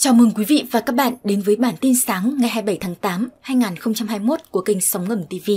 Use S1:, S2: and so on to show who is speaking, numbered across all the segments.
S1: Chào mừng quý vị và các bạn đến với bản tin sáng ngày 27 tháng 8, 2021 của kênh Sóng Ngầm TV.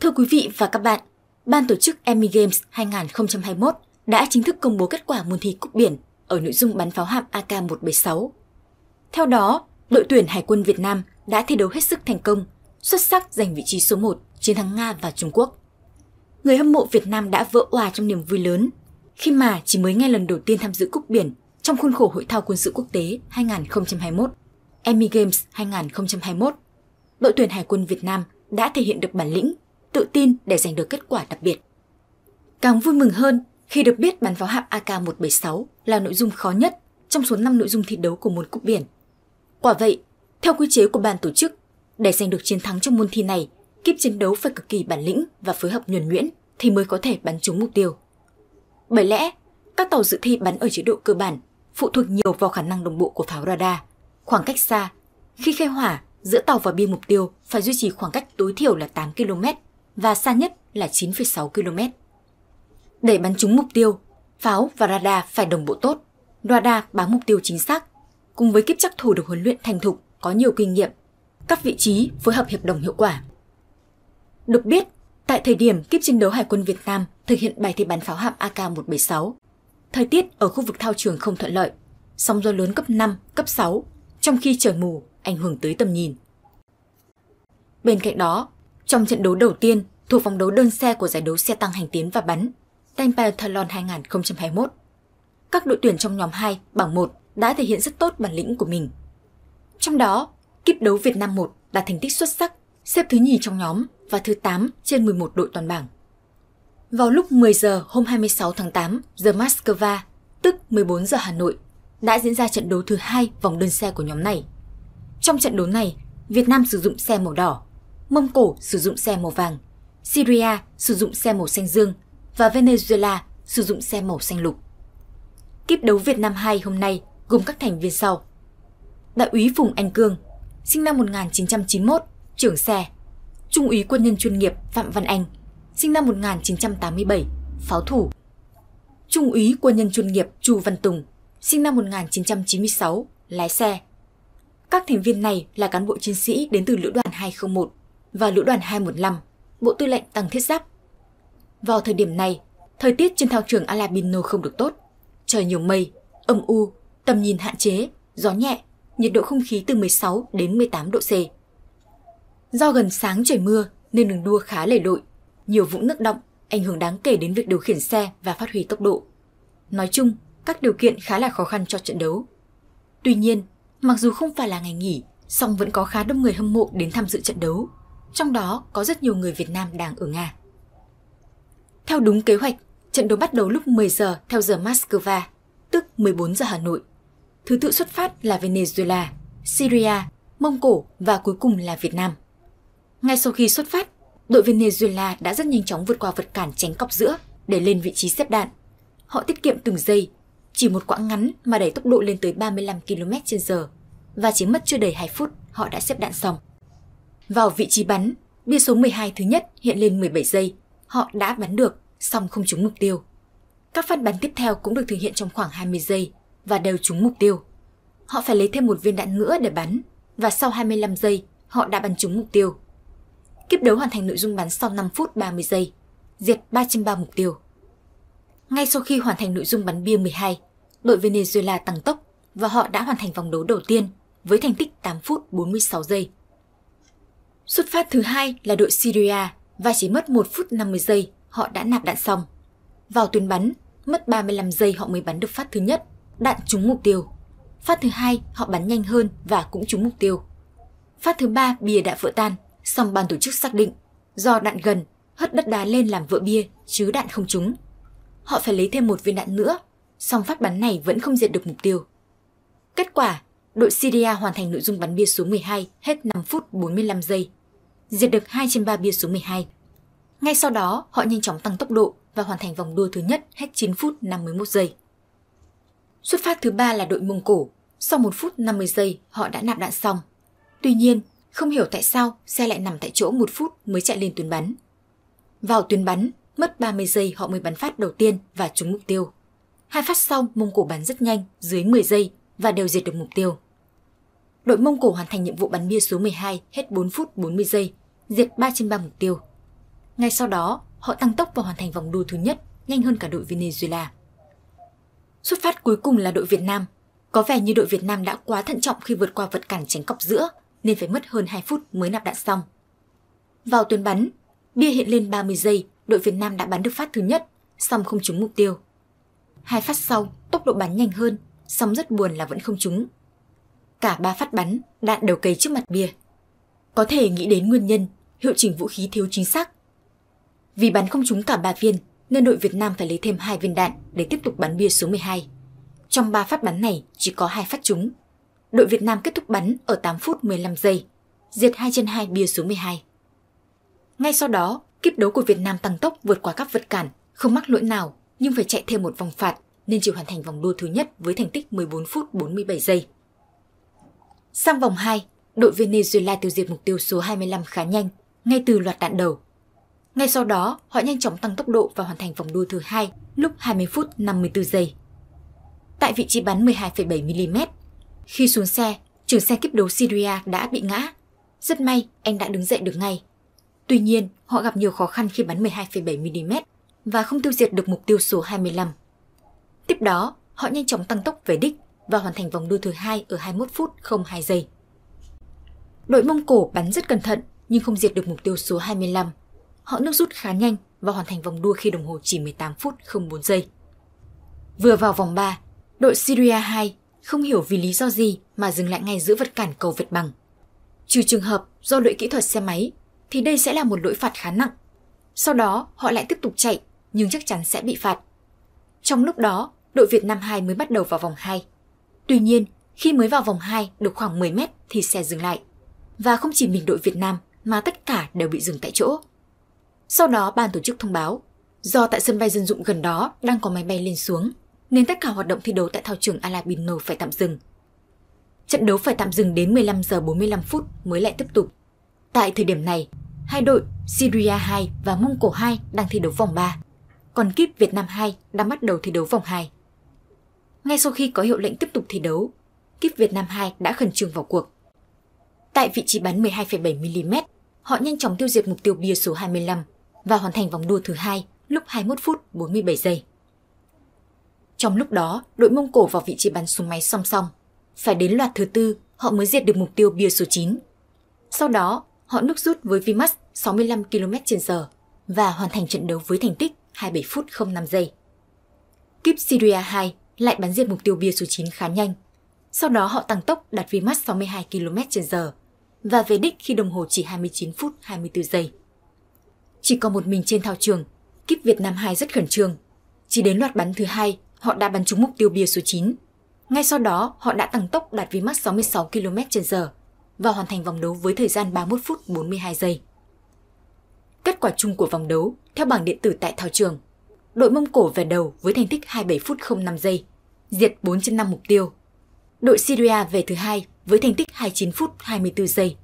S1: Thưa quý vị và các bạn, Ban tổ chức Emmy Games 2021 đã chính thức công bố kết quả môn thi cúp biển ở nội dung bắn pháo hạm AK-176. Theo đó, đội tuyển Hải quân Việt Nam đã thi đấu hết sức thành công, xuất sắc giành vị trí số 1 chiến thắng Nga và Trung Quốc. Người hâm mộ Việt Nam đã vỡ hòa trong niềm vui lớn khi mà chỉ mới ngay lần đầu tiên tham dự cúp biển trong khuôn khổ Hội thao quân sự quốc tế 2021, Emmy Games 2021. Đội tuyển Hải quân Việt Nam đã thể hiện được bản lĩnh, tự tin để giành được kết quả đặc biệt. Càng vui mừng hơn khi được biết bắn pháo hạm AK-176 là nội dung khó nhất trong số 5 nội dung thi đấu của môn cúp biển. Quả vậy, theo quy chế của ban tổ chức, để giành được chiến thắng trong môn thi này, kíp chiến đấu phải cực kỳ bản lĩnh và phối hợp nhuần nhuyễn thì mới có thể bắn trúng mục tiêu. Bởi lẽ, các tàu dự thi bắn ở chế độ cơ bản phụ thuộc nhiều vào khả năng đồng bộ của pháo radar, khoảng cách xa. Khi khai hỏa, giữa tàu và bia mục tiêu phải duy trì khoảng cách tối thiểu là 8 km và xa nhất là 9,6 km. Để bắn trúng mục tiêu, pháo và radar phải đồng bộ tốt. Radar bám mục tiêu chính xác. Cùng với kiếp chắc thủ được huấn luyện thành thục, có nhiều kinh nghiệm, các vị trí phối hợp hiệp đồng hiệu quả. Được biết, tại thời điểm kiếp chiến đấu Hải quân Việt Nam thực hiện bài thi bắn pháo hạm AK-176, Thời tiết ở khu vực thao trường không thuận lợi, sóng gió lớn cấp 5, cấp 6, trong khi trời mù ảnh hưởng tới tầm nhìn. Bên cạnh đó, trong trận đấu đầu tiên thuộc vòng đấu đơn xe của giải đấu xe tăng hành tiến và bắn Tempathlon 2021, các đội tuyển trong nhóm 2, bảng 1 đã thể hiện rất tốt bản lĩnh của mình. Trong đó, kíp đấu Việt Nam 1 đạt thành tích xuất sắc, xếp thứ nhì trong nhóm và thứ 8 trên 11 đội toàn bảng. Vào lúc 10 giờ hôm 26 tháng 8 giờ Moscow, tức 14 giờ Hà Nội, đã diễn ra trận đấu thứ hai vòng đơn xe của nhóm này. Trong trận đấu này, Việt Nam sử dụng xe màu đỏ, Mông Cổ sử dụng xe màu vàng, Syria sử dụng xe màu xanh dương và Venezuela sử dụng xe màu xanh lục. kiếp đấu Việt Nam 2 hôm nay gồm các thành viên sau. Đại úy Phùng Anh Cương, sinh năm 1991, trưởng xe. Trung úy quân nhân chuyên nghiệp Phạm Văn Anh, sinh năm 1987, pháo thủ. Trung úy quân nhân chuyên nghiệp Chu Văn Tùng, sinh năm 1996, lái xe. Các thành viên này là cán bộ chiến sĩ đến từ Lữ đoàn 201 và Lữ đoàn 215, Bộ Tư lệnh Tăng Thiết Giáp. Vào thời điểm này, thời tiết trên thao trường Alabino không được tốt. Trời nhiều mây, âm u, tầm nhìn hạn chế, gió nhẹ, nhiệt độ không khí từ 16 đến 18 độ C. Do gần sáng trời mưa nên đường đua khá lầy lội nhiều vũng nước động, ảnh hưởng đáng kể đến việc điều khiển xe và phát huy tốc độ. Nói chung, các điều kiện khá là khó khăn cho trận đấu. Tuy nhiên, mặc dù không phải là ngày nghỉ, song vẫn có khá đông người hâm mộ đến tham dự trận đấu, trong đó có rất nhiều người Việt Nam đang ở Nga. Theo đúng kế hoạch, trận đấu bắt đầu lúc 10 giờ theo giờ Moscow, tức 14 giờ Hà Nội. Thứ tự xuất phát là Venezuela, Syria, Mông Cổ và cuối cùng là Việt Nam. Ngay sau khi xuất phát, đội Venezuela đã rất nhanh chóng vượt qua vật cản tránh cọc giữa để lên vị trí xếp đạn. Họ tiết kiệm từng giây, chỉ một quãng ngắn mà đẩy tốc độ lên tới 35 km h và chỉ mất chưa đầy 2 phút họ đã xếp đạn xong. Vào vị trí bắn, bia số 12 thứ nhất hiện lên 17 giây, họ đã bắn được, song không trúng mục tiêu. Các phát bắn tiếp theo cũng được thực hiện trong khoảng 20 giây và đều trúng mục tiêu. Họ phải lấy thêm một viên đạn nữa để bắn và sau 25 giây họ đã bắn trúng mục tiêu. Kiếp đấu hoàn thành nội dung bắn sau 5 phút 30 giây, diệt 303 mục tiêu. Ngay sau khi hoàn thành nội dung bắn bia 12, đội Venezuela tăng tốc và họ đã hoàn thành vòng đấu đầu tiên với thành tích 8 phút 46 giây. Xuất phát thứ hai là đội Syria và chỉ mất 1 phút 50 giây họ đã nạp đạn xong. Vào tuyến bắn, mất 35 giây họ mới bắn được phát thứ nhất, đạn trúng mục tiêu. Phát thứ hai họ bắn nhanh hơn và cũng trúng mục tiêu. Phát thứ ba bìa đã vỡ tan song ban tổ chức xác định do đạn gần hất đất đá lên làm vỡ bia chứ đạn không trúng. Họ phải lấy thêm một viên đạn nữa, song phát bắn này vẫn không diệt được mục tiêu. Kết quả, đội Syria hoàn thành nội dung bắn bia số 12 hết 5 phút 45 giây, diệt được 2 trên 3 bia số 12. Ngay sau đó, họ nhanh chóng tăng tốc độ và hoàn thành vòng đua thứ nhất hết 9 phút 51 giây. Xuất phát thứ ba là đội Mông Cổ, sau 1 phút 50 giây họ đã nạp đạn xong. Tuy nhiên, không hiểu tại sao xe lại nằm tại chỗ một phút mới chạy lên tuyến bắn. Vào tuyến bắn, mất 30 giây họ mới bắn phát đầu tiên và trúng mục tiêu. Hai phát sau Mông Cổ bắn rất nhanh, dưới 10 giây và đều diệt được mục tiêu. Đội Mông Cổ hoàn thành nhiệm vụ bắn bia số 12 hết 4 phút 40 giây, diệt 3 trên 3 mục tiêu. Ngay sau đó, họ tăng tốc và hoàn thành vòng đua thứ nhất nhanh hơn cả đội Venezuela. Xuất phát cuối cùng là đội Việt Nam. Có vẻ như đội Việt Nam đã quá thận trọng khi vượt qua vật cản tránh cọc giữa nên phải mất hơn 2 phút mới nạp đạn xong. Vào tuyến bắn, bia hiện lên 30 giây, đội Việt Nam đã bắn được phát thứ nhất, song không trúng mục tiêu. Hai phát sau, tốc độ bắn nhanh hơn, song rất buồn là vẫn không trúng. Cả ba phát bắn, đạn đều cấy trước mặt bia. Có thể nghĩ đến nguyên nhân, hiệu chỉnh vũ khí thiếu chính xác. Vì bắn không trúng cả ba viên, nên đội Việt Nam phải lấy thêm hai viên đạn để tiếp tục bắn bia số 12. Trong ba phát bắn này chỉ có hai phát trúng, đội Việt Nam kết thúc bắn ở 8 phút 15 giây, diệt 2 trên 2 bia số 12. Ngay sau đó, kiếp đấu của Việt Nam tăng tốc vượt qua các vật cản, không mắc lỗi nào nhưng phải chạy thêm một vòng phạt nên chỉ hoàn thành vòng đua thứ nhất với thành tích 14 phút 47 giây. Sang vòng 2, đội Venezuela tiêu diệt mục tiêu số 25 khá nhanh, ngay từ loạt đạn đầu. Ngay sau đó, họ nhanh chóng tăng tốc độ và hoàn thành vòng đua thứ hai lúc 20 phút 54 giây. Tại vị trí bắn 12,7 mm, khi xuống xe, trưởng xe kiếp đấu Syria đã bị ngã. Rất may anh đã đứng dậy được ngay. Tuy nhiên, họ gặp nhiều khó khăn khi bắn 12,7mm và không tiêu diệt được mục tiêu số 25. Tiếp đó, họ nhanh chóng tăng tốc về đích và hoàn thành vòng đua thứ hai ở 21 phút 02 giây. Đội Mông Cổ bắn rất cẩn thận nhưng không diệt được mục tiêu số 25. Họ nước rút khá nhanh và hoàn thành vòng đua khi đồng hồ chỉ 18 phút 04 giây. Vừa vào vòng 3, đội Syria 2 không hiểu vì lý do gì mà dừng lại ngay giữa vật cản cầu vượt bằng. Trừ trường hợp do lỗi kỹ thuật xe máy thì đây sẽ là một lỗi phạt khá nặng. Sau đó họ lại tiếp tục chạy nhưng chắc chắn sẽ bị phạt. Trong lúc đó, đội Việt Nam 2 mới bắt đầu vào vòng 2. Tuy nhiên, khi mới vào vòng 2 được khoảng 10 mét thì xe dừng lại. Và không chỉ mình đội Việt Nam mà tất cả đều bị dừng tại chỗ. Sau đó ban tổ chức thông báo, do tại sân bay dân dụng gần đó đang có máy bay lên xuống nên tất cả hoạt động thi đấu tại thao trường Alabino phải tạm dừng. Trận đấu phải tạm dừng đến 15 giờ 45 phút mới lại tiếp tục. Tại thời điểm này, hai đội Syria 2 và Mông Cổ 2 đang thi đấu vòng 3, còn kíp Việt Nam 2 đang bắt đầu thi đấu vòng 2. Ngay sau khi có hiệu lệnh tiếp tục thi đấu, kíp Việt Nam 2 đã khẩn trương vào cuộc. Tại vị trí bắn 12,7mm, họ nhanh chóng tiêu diệt mục tiêu bia số 25 và hoàn thành vòng đua thứ hai lúc 21 phút 47 giây. Trong lúc đó, đội Mông Cổ vào vị trí bắn súng máy song song. Phải đến loạt thứ tư, họ mới diệt được mục tiêu bia số 9. Sau đó, họ nước rút với Vimas 65 km h và hoàn thành trận đấu với thành tích 27 phút 05 giây. Kíp Syria 2 lại bắn diệt mục tiêu bia số 9 khá nhanh. Sau đó họ tăng tốc đạt Vimas 62 km h và về đích khi đồng hồ chỉ 29 phút 24 giây. Chỉ còn một mình trên thao trường, kíp Việt Nam 2 rất khẩn trương. Chỉ đến loạt bắn thứ hai, họ đã bắn trúng mục tiêu bia số 9. Ngay sau đó, họ đã tăng tốc đạt vi mắc 66 km h và hoàn thành vòng đấu với thời gian 31 phút 42 giây. Kết quả chung của vòng đấu, theo bảng điện tử tại thao trường, đội Mông Cổ về đầu với thành tích 27 phút 05 giây, diệt 4 trên 5 mục tiêu. Đội Syria về thứ hai với thành tích 29 phút 24 giây,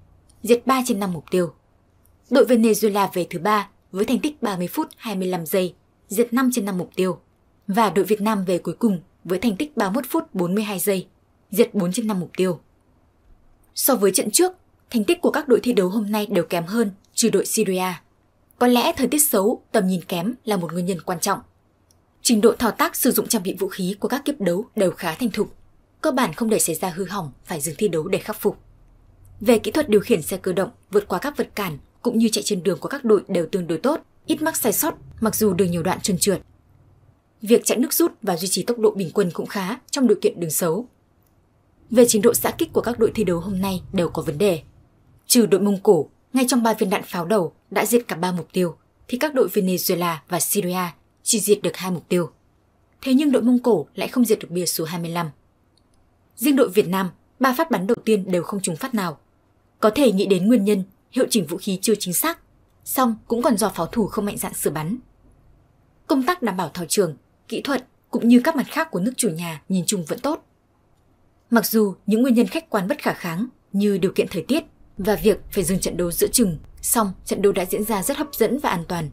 S1: diệt 3 trên 5 mục tiêu. Đội Venezuela về thứ ba với thành tích 30 phút 25 giây, diệt 5 trên 5 mục tiêu và đội Việt Nam về cuối cùng với thành tích 31 phút 42 giây, diệt 4 trên 5 mục tiêu. So với trận trước, thành tích của các đội thi đấu hôm nay đều kém hơn trừ đội Syria. Có lẽ thời tiết xấu, tầm nhìn kém là một nguyên nhân quan trọng. Trình độ thao tác sử dụng trang bị vũ khí của các kiếp đấu đều khá thành thục, cơ bản không để xảy ra hư hỏng phải dừng thi đấu để khắc phục. Về kỹ thuật điều khiển xe cơ động vượt qua các vật cản cũng như chạy trên đường của các đội đều tương đối tốt, ít mắc sai sót mặc dù đường nhiều đoạn trơn trượt. Việc chạy nước rút và duy trì tốc độ bình quân cũng khá trong điều kiện đường xấu. Về trình độ xã kích của các đội thi đấu hôm nay đều có vấn đề. Trừ đội Mông Cổ, ngay trong ba viên đạn pháo đầu đã diệt cả ba mục tiêu, thì các đội Venezuela và Syria chỉ diệt được hai mục tiêu. Thế nhưng đội Mông Cổ lại không diệt được bia số 25. Riêng đội Việt Nam, ba phát bắn đầu tiên đều không trúng phát nào. Có thể nghĩ đến nguyên nhân hiệu chỉnh vũ khí chưa chính xác, song cũng còn do pháo thủ không mạnh dạn sửa bắn. Công tác đảm bảo thao trường kỹ thuật cũng như các mặt khác của nước chủ nhà nhìn chung vẫn tốt. Mặc dù những nguyên nhân khách quan bất khả kháng như điều kiện thời tiết và việc phải dừng trận đấu giữa chừng, song trận đấu đã diễn ra rất hấp dẫn và an toàn.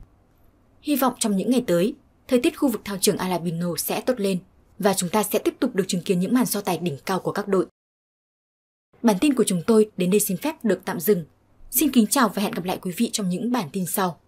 S1: Hy vọng trong những ngày tới, thời tiết khu vực thao trường Alabino sẽ tốt lên và chúng ta sẽ tiếp tục được chứng kiến những màn so tài đỉnh cao của các đội. Bản tin của chúng tôi đến đây xin phép được tạm dừng. Xin kính chào và hẹn gặp lại quý vị trong những bản tin sau.